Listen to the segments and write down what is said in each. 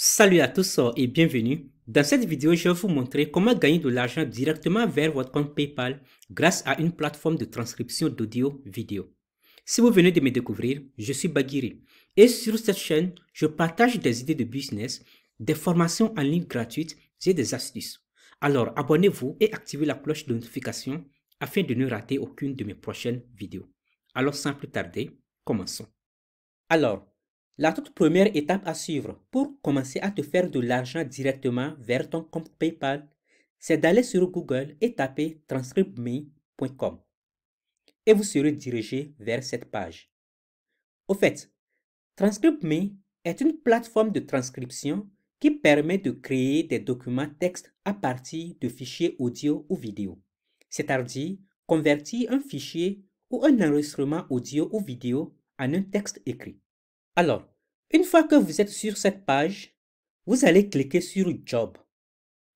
Salut à tous et bienvenue. Dans cette vidéo, je vais vous montrer comment gagner de l'argent directement vers votre compte PayPal grâce à une plateforme de transcription d'audio vidéo. Si vous venez de me découvrir, je suis Bagiri et sur cette chaîne, je partage des idées de business, des formations en ligne gratuites et des astuces. Alors abonnez-vous et activez la cloche de notification afin de ne rater aucune de mes prochaines vidéos. Alors sans plus tarder, commençons. Alors, la toute première étape à suivre pour commencer à te faire de l'argent directement vers ton compte PayPal, c'est d'aller sur Google et taper transcriptme.com. et vous serez dirigé vers cette page. Au fait, TranscriptMe est une plateforme de transcription qui permet de créer des documents texte à partir de fichiers audio ou vidéo, c'est-à-dire convertir un fichier ou un enregistrement audio ou vidéo en un texte écrit. Alors, une fois que vous êtes sur cette page, vous allez cliquer sur Job.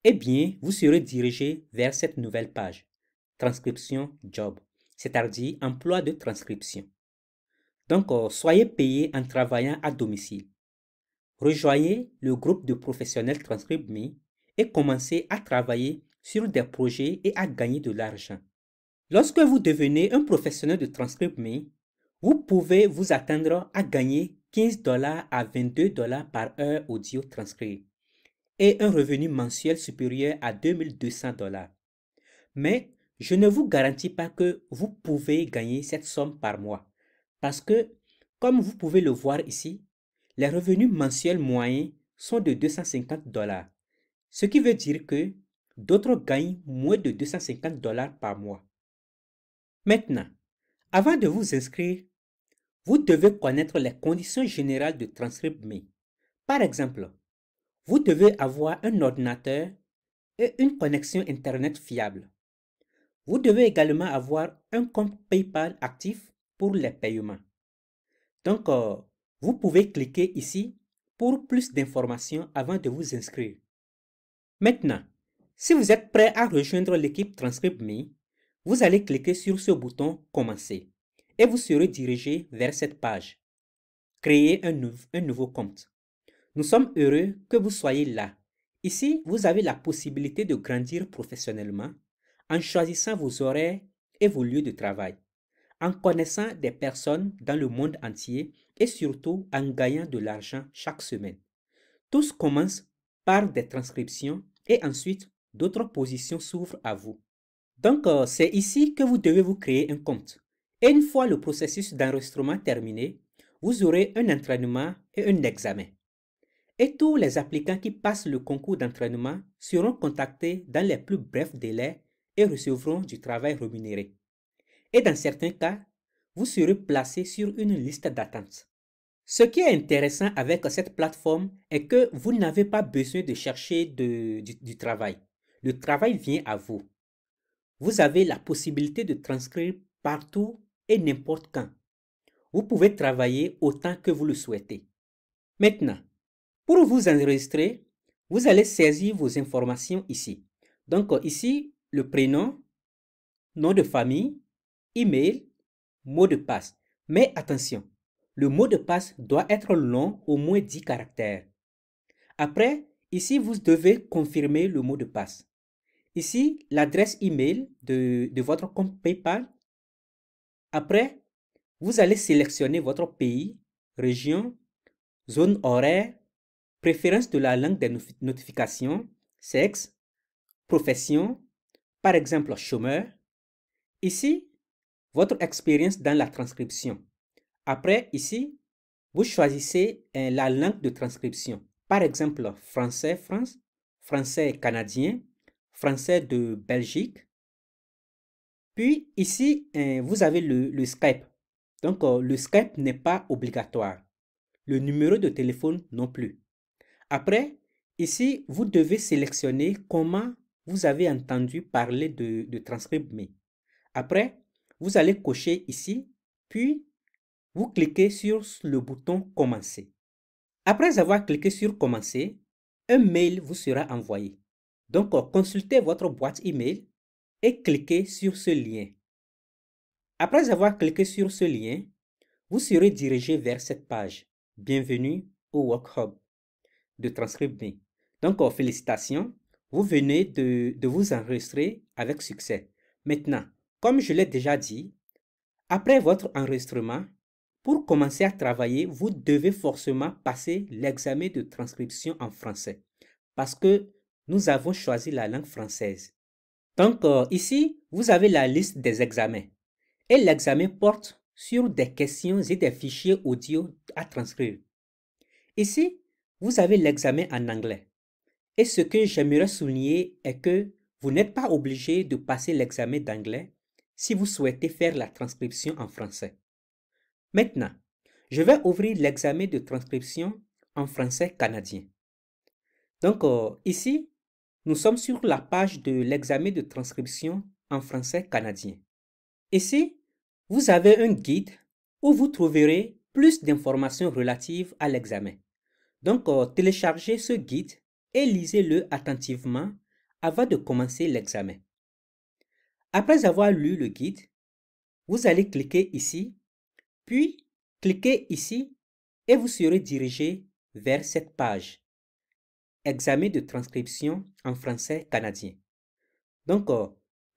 Eh bien, vous serez dirigé vers cette nouvelle page, Transcription Job, c'est-à-dire emploi de transcription. Donc, euh, soyez payé en travaillant à domicile. Rejoignez le groupe de professionnels TranscriptMe et commencez à travailler sur des projets et à gagner de l'argent. Lorsque vous devenez un professionnel de TranscriptMe, vous pouvez vous attendre à gagner 15 dollars à 22 dollars par heure audio transcrit et un revenu mensuel supérieur à 2200 dollars. Mais je ne vous garantis pas que vous pouvez gagner cette somme par mois parce que, comme vous pouvez le voir ici, les revenus mensuels moyens sont de 250 dollars, ce qui veut dire que d'autres gagnent moins de 250 dollars par mois. Maintenant, avant de vous inscrire, vous devez connaître les conditions générales de TranscriptMe. Par exemple, vous devez avoir un ordinateur et une connexion Internet fiable. Vous devez également avoir un compte PayPal actif pour les paiements. Donc, euh, vous pouvez cliquer ici pour plus d'informations avant de vous inscrire. Maintenant, si vous êtes prêt à rejoindre l'équipe TranscriptMe, vous allez cliquer sur ce bouton Commencer et vous serez dirigé vers cette page. Créer un, un nouveau compte. Nous sommes heureux que vous soyez là. Ici, vous avez la possibilité de grandir professionnellement en choisissant vos horaires et vos lieux de travail, en connaissant des personnes dans le monde entier et surtout en gagnant de l'argent chaque semaine. Tout commence par des transcriptions et ensuite d'autres positions s'ouvrent à vous. Donc, euh, c'est ici que vous devez vous créer un compte. Une fois le processus d'enregistrement terminé, vous aurez un entraînement et un examen. Et tous les applicants qui passent le concours d'entraînement seront contactés dans les plus brefs délais et recevront du travail rémunéré. Et dans certains cas, vous serez placé sur une liste d'attente. Ce qui est intéressant avec cette plateforme est que vous n'avez pas besoin de chercher du travail. Le travail vient à vous. Vous avez la possibilité de transcrire partout n'importe quand. Vous pouvez travailler autant que vous le souhaitez. Maintenant, pour vous enregistrer, vous allez saisir vos informations ici. Donc euh, ici, le prénom, nom de famille, email, mot de passe. Mais attention, le mot de passe doit être long, au moins 10 caractères. Après, ici, vous devez confirmer le mot de passe. Ici, l'adresse email de, de votre compte PayPal après, vous allez sélectionner votre pays, région, zone horaire, préférence de la langue des notifications, sexe, profession, par exemple chômeur. Ici, votre expérience dans la transcription. Après, ici, vous choisissez euh, la langue de transcription. Par exemple, français France, français canadien, français de Belgique, puis ici, hein, vous avez le, Skype. Donc, euh, le Skype n'est pas obligatoire. Le numéro de téléphone non plus. Après, ici, vous devez sélectionner comment vous avez entendu parler de, Transcript mais Après, vous allez cocher ici, puis vous cliquez sur le bouton Commencer. Après avoir cliqué sur Commencer, un mail vous sera envoyé. Donc, euh, consultez votre boîte email et cliquez sur ce lien. Après avoir cliqué sur ce lien, vous serez dirigé vers cette page. Bienvenue au WorkHub de TranscriptB. Donc, oh, félicitations, vous venez de vous enregistrer avec succès. Maintenant, comme je l'ai déjà dit, après votre enregistrement, pour commencer à travailler, vous devez forcément passer l'examen de transcription en français parce que nous avons choisi la langue française. Donc ici, vous avez la liste des examens. Et l'examen porte sur des questions et des fichiers audio à transcrire. Ici, vous avez l'examen en anglais. Et ce que j'aimerais souligner est que vous n'êtes pas obligé de passer l'examen d'anglais si vous souhaitez faire la transcription en français. Maintenant, je vais ouvrir l'examen de transcription en français canadien. Donc euh, ici, nous sommes sur la page de l'examen de transcription en français canadien. Ici, vous avez un guide où vous trouverez plus d'informations relatives à l'examen. Donc, euh, téléchargez ce guide et lisez-le attentivement avant de commencer l'examen. Après avoir lu le guide, vous allez cliquer ici, puis cliquez ici et vous serez dirigé vers cette page examen de transcription en français canadien. Donc, euh,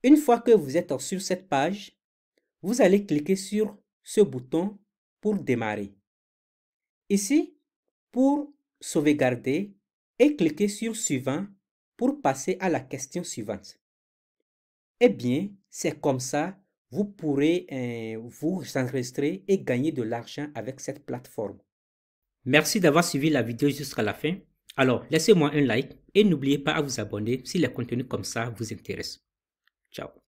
une fois que vous êtes sur cette page, vous allez cliquer sur ce bouton pour démarrer. Ici, pour sauvegarder et cliquez sur Suivant pour passer à la question suivante. Eh bien, c'est comme ça, vous pourrez euh, vous enregistrer et gagner de l'argent avec cette plateforme. Merci d'avoir suivi la vidéo jusqu'à la fin. Alors, laissez-moi un like et n'oubliez pas à vous abonner si les contenus comme ça vous intéressent. Ciao